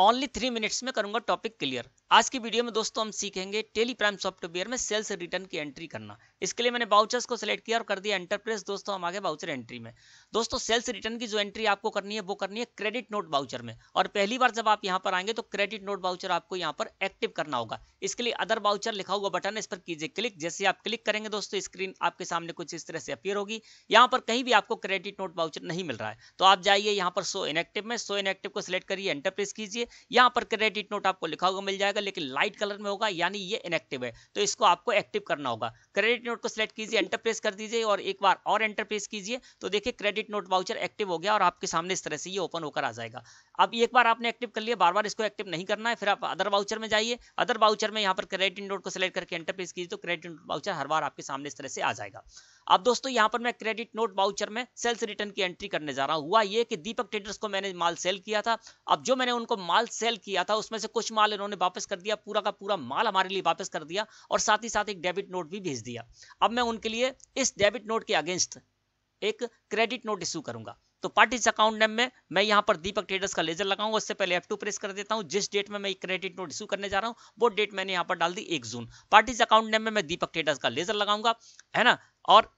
only three minutes में करूंगा topic clear आज की वीडियो में दोस्तों हम सीखेंगे टेलीप्राइम सॉफ्टवेयर में सेल्स रिटर्न की एंट्री करना इसके लिए मैंने बाउचर्स को सिलेक्ट किया और कर दिया एंटरप्रेस दोस्तों हम आगे बाउचर एंट्री में दोस्तों सेल्स रिटर्न की जो एंट्री आपको करनी है वो करनी है क्रेडिट नोट बाउचर में और पहली बार जब आप यहाँ पर आएंगे तो क्रेडिट नोट बाउचर आपको यहाँ पर एक्टिव करना होगा इसके लिए अदर बाउचर लिखा हुआ बटन है इस पर कीजिए क्लिक जैसे आप क्लिक करेंगे दोस्तों स्क्रीन आपके सामने कुछ इस तरह से अपियर होगी यहाँ पर कहीं भी आपको क्रेडिट नोट बाउचर नहीं मिल रहा है तो आप जाइए यहाँ पर सो इनएक्टिव में सो इनएक्टिव को सिलेक्ट करिए एंटरप्रेस कीजिए यहाँ पर क्रेडिट नोट आपको लिखा होगा मिल जाएगा लेकिन लाइट कलर में होगा यानी ये इनएक्टिव है तो इसको आपको एक्टिव करना होगा क्रेडिट नोट को सिलेक्ट कीजिए एंटर प्रेस कर दीजिए और एक बार और एंटर प्रेस कीजिए तो देखिए क्रेडिट नोट वाउचर एक्टिव हो गया और आपके सामने इस तरह से ये ओपन होकर आ जाएगा अब एक बार आपने एक्टिव कर लिया बार बार इसको एक्टिव नहीं करना है फिर आप अदर वाउचर में जाइए अदर वाउचर में यहाँ पर क्रेडिट नोट को सिलेक्ट करके एंटर प्रेस कीजिए तो क्रेडिट नोट वाउचर हर बार आपके सामने इस तरह से आ जाएगा अब दोस्तों यहाँ पर मैं क्रेडिट नोट बाउचर में सेल्स रिटर्न की एंट्री करने जा रहा हूँ हुआ ये कि दीपक ट्रेडर्स को मैंने माल सेल किया था अब जो मैंने उनको माल सेल किया था उसमें से कुछ माल इन्होंने वापस कर दिया पूरा का पूरा माल हमारे लिए वापस कर दिया और साथ ही साथ एक डेबिट नोट भी भेज दिया अब मैं उनके लिए इस डेबिट नोट के अगेंस्ट एक क्रेडिट नोट इशू करूंगा तो पार्टीज अकाउंट नेम में मैं यहाँ पर दीपक ट्रेडर्स का लेजर लगाऊंगा उससे पहले एफ टू प्रेस कर देता हूं जिस डेट में मैं क्रेडिट नोट इशू करने जा रहा हूँ वो डेट मैंने यहां पर डाल दी एक जून पार्टीज अकाउंट नेम में मैं दीपक ट्रेडर्स का लेजर लगाऊंगा है ना और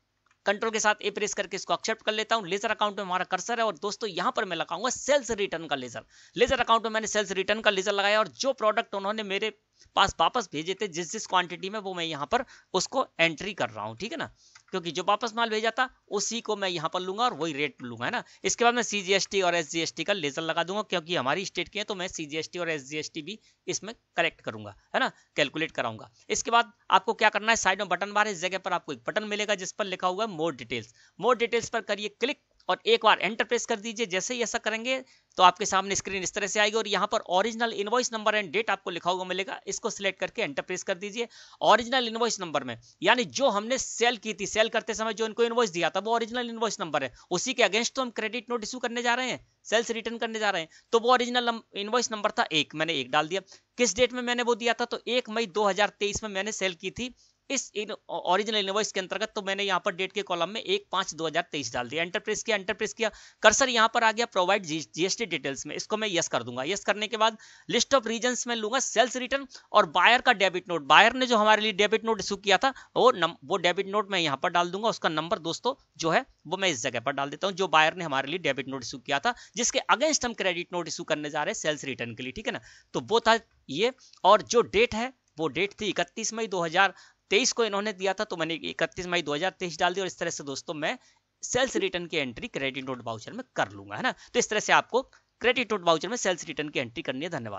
कंट्रोल के साथ ए प्रेस करके इसको एक्सेप्ट कर लेता हूँ लेजर अकाउंट में हमारा कर्सर है और दोस्तों यहाँ पर मैं लगाऊंगा सेल्स रिटर्न का लेजर लेजर अकाउंट में मैंने सेल्स रिटर्न का लेजर लगाया और जो प्रोडक्ट उन्होंने मेरे पास वापस भेज देते जिस जिस क्वांटिटी में वो मैं यहाँ पर उसको एंट्री कर रहा हूँ ठीक है ना क्योंकि जो वापस माल भेजा था उसी को मैं यहाँ पर लूंगा और वही रेट लूंगा है ना इसके बाद मैं सी और एस का लेजर लगा दूंगा क्योंकि हमारी स्टेट की है तो मैं सी और एस भी इसमें कलेक्ट करूंगा है ना कैलकुलेट कराऊंगा इसके बाद आपको क्या करना है साइड में बटन बार इस जगह पर आपको एक बटन मिलेगा जिस पर लिखा हुआ है मोर डिटेल्स मोर डिटेल्स पर करिए क्लिक और एक बार एंटर प्रेस कर दीजिए जैसे ही ऐसा करेंगे तो आपके सामने स्क्रीन इस तरह से आएगी और यहाँ पर original invoice number and date आपको लिखा हुआ मिलेगा इसको सिलेक्ट करके एंटर प्रेस कर दीजिए ओरिजिनल इनवॉइस नंबर में यानी जो हमने सेल की थी सेल करते समय जो इनको इनवॉइस दिया था वो ओरिजिनल इनवॉइस नंबर है उसी के अगेंस्ट तो हम क्रेडिट नोट इशू करने जा रहे हैं सेल्स रिटर्न करने जा रहे हैं तो वो ओरिजिनल इनवॉइस नंबर था एक मैंने एक डाल दिया किस डेट में मैंने वो दिया था तो एक मई दो में मैंने सेल की थी इस ओरिजिनल इनवॉइस के अंतर्गत तो मैंने यहाँ पर डेट के कॉलम में एक पांच दो हज़ार तेईस डाल दिया एंटरप्रेस किया एंटरप्रेस किया कर्सर यहाँ पर आ गया प्रोवाइड जीएसटी डिटेल्स में इसको मैं यस कर दूंगा यस करने के बाद लिस्ट ऑफ रीजन में लूंगा सेल्स रिटर्न और बायर का डेबिट नोट बायर ने जो हमारे लिए डेबिट नोट इशू किया था वो नम, वो डेबिट नोट मैं यहाँ पर डाल दूंगा उसका नंबर दोस्तों जो है वो मैं इस जगह पर डाल देता हूँ जो बायर ने हमारे लिए डेबिट नोट इशू किया था जिसके अगेंस्ट हम क्रेडिट नोट इशू करने जा रहे हैं सेल्स रिटर्न के लिए ठीक है ना तो वो था ये और जो डेट है वो डेट थी 31 मई तेईस को इन्होंने दिया था तो मैंने इकतीस मई दो डाल दी और इस तरह से दोस्तों में सेल्स रिटर्न की एंट्री क्रेडिट नोट बाउचर में कर लूंगा है ना तो इस तरह से आपको क्रेडिट नोट बाउचर में सेल्स रिटर्न की एंट्री करनी है धन्यवाद